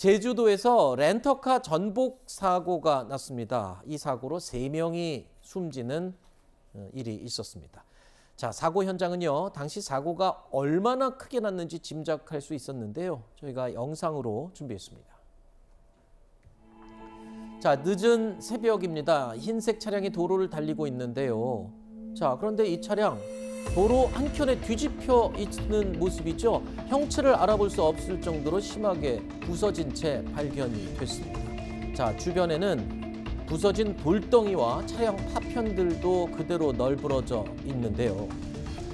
제주도에서 렌터카 전복 사고가 났습니다. 이 사고로 3명이 숨지는 어, 일이 있었습니다. 자, 사고 현장은요. 당시 사고가 얼마나 크게 났는지 짐작할 수 있었는데요. 저희가 영상으로 준비했습니다. 자, 늦은 새벽입니다. 흰색 차량이 도로를 달리고 있는데요. 자, 그런데 이 차량 도로 한켠에 뒤집혀 있는 모습이죠. 형체를 알아볼 수 없을 정도로 심하게 부서진 채 발견이 됐습니다. 자, 주변에는 부서진 돌덩이와 차량 파편들도 그대로 널브러져 있는데요.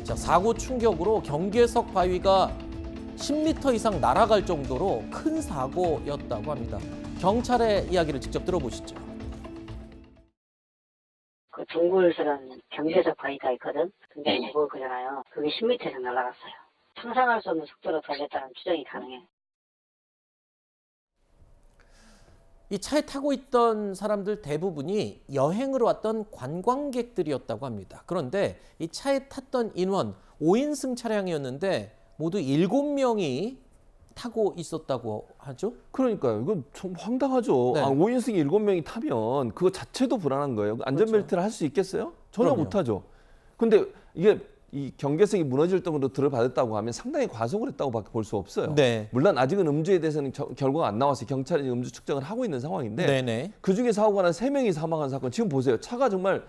자, 사고 충격으로 경계석 바위가 10m 이상 날아갈 정도로 큰 사고였다고 합니다. 경찰의 이야기를 직접 들어보시죠. 그 둥글스런 경제적 바위가 있거든. 근데 히 네네. 무거울 거잖아요. 그게 10m 이상 날아갔어요. 상상할 수 없는 속도로 달렸다는 추정이 가능해. 이 차에 타고 있던 사람들 대부분이 여행으로 왔던 관광객들이었다고 합니다. 그런데 이 차에 탔던 인원 5인승 차량이었는데 모두 7명이 타고 있었다고 하죠? 그러니까요. 이건 좀 황당하죠. 네. 아, 5인승이 7명이 타면 그거 자체도 불안한 거예요. 그 안전벨트를 그렇죠. 할수 있겠어요? 전혀 못하죠. 근데 이게 이경계성이 무너질 정도로 들어받았다고 하면 상당히 과속을 했다고밖에 볼 수 없어요. 네. 물론 아직은 음주에 대해서는 저, 결과가 안 나와서 경찰이 음주 측정을 하고 있는 상황인데 네네. 그중에 사고가 난 세명이 사망한 사건 지금 보세요. 차가 정말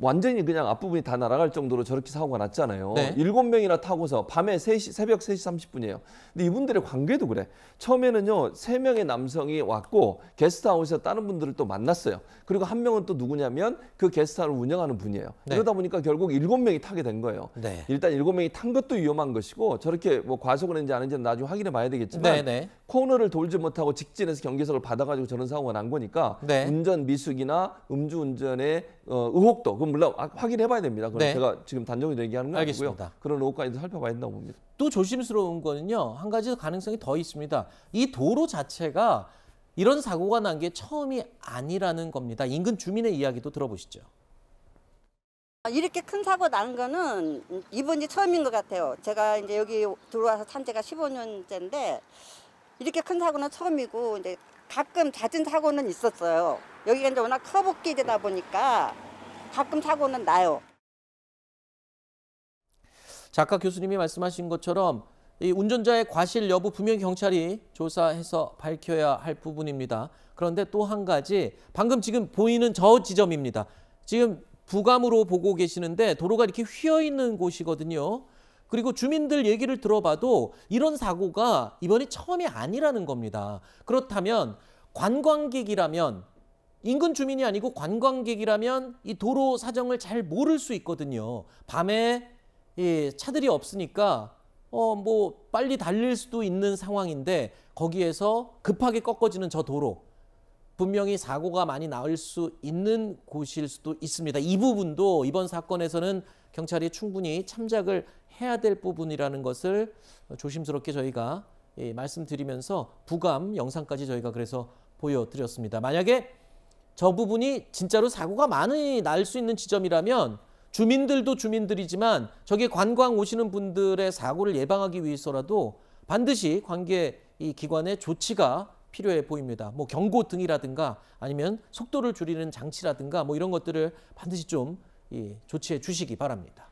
완전히 그냥 앞부분이 다 날아갈 정도로 저렇게 사고가 났잖아요. 네. 일곱 명이나 타고서 밤에 3시, 새벽 3시 30분이에요. 근데 이분들의 관계도 그래. 처음에는요, 세명의 남성이 왔고, 게스트하우스에서 다른 분들을 또 만났어요. 그리고 한 명은 또 누구냐면 그 게스트하우스를 운영하는 분이에요. 네. 이러다 보니까 결국 일곱 명이 타게 된 거예요. 네. 일단 일곱 명이 탄 것도 위험한 것이고, 저렇게 뭐 과속을 했는지 아닌지는 나중에 확인해 봐야 되겠지만, 네, 네, 코너를 돌지 못하고 직진해서 경계석을 받아가지고 저런 사고가 난 거니까, 네. 운전 미숙이나 음주운전의 어, 의혹도, 그 물론 아, 확인해 봐야 됩니다. 그 네. 제가 지금 단정히 얘기하는 건 알겠습니다. 아니고요. 그런 의혹까지도 살펴봐야 된다고 봅니다. 또 조심스러운 거는요. 한 가지 가능성이 더 있습니다. 이 도로 자체가 이런 사고가 난 게 처음이 아니라는 겁니다. 인근 주민의 이야기도 들어보시죠. 아, 이렇게 큰 사고 나 거는 이번이 처음인 것 같아요. 제가 이제 여기 들어와서 산 지가 15년째인데 이렇게 큰 사고는 처음이고 이제 가끔 잦은 사고는 있었어요. 여기가 이제 워낙 커브길이다 보니까 가끔 사고는 나요. 작가 교수님이 말씀하신 것처럼 이 운전자의 과실 여부 분명히 경찰이 조사해서 밝혀야 할 부분입니다. 그런데 또 한 가지 방금 지금 보이는 저 지점입니다. 지금 부감으로 보고 계시는데 도로가 이렇게 휘어 있는 곳이거든요. 그리고 주민들 얘기를 들어봐도 이런 사고가 이번이 처음이 아니라는 겁니다. 그렇다면 관광객이라면 인근 주민이 아니고 관광객이라면 이 도로 사정을 잘 모를 수 있거든요. 밤에 예, 차들이 없으니까 어, 뭐 빨리 달릴 수도 있는 상황인데 거기에서 급하게 꺾어지는 저 도로 분명히 사고가 많이 나올 수 있는 곳일 수도 있습니다. 이 부분도 이번 사건에서는 경찰이 충분히 참작을 해야 될 부분이라는 것을 조심스럽게 저희가 예, 말씀드리면서 부감 영상까지 저희가 그래서 보여드렸습니다. 만약에 저 부분이 진짜로 사고가 많이 날 수 있는 지점이라면 주민들도 주민들이지만 저기 관광 오시는 분들의 사고를 예방하기 위해서라도 반드시 관계 이 기관의 조치가 필요해 보입니다. 뭐 경고 등이라든가 아니면 속도를 줄이는 장치라든가 뭐 이런 것들을 반드시 좀 조치해 주시기 바랍니다.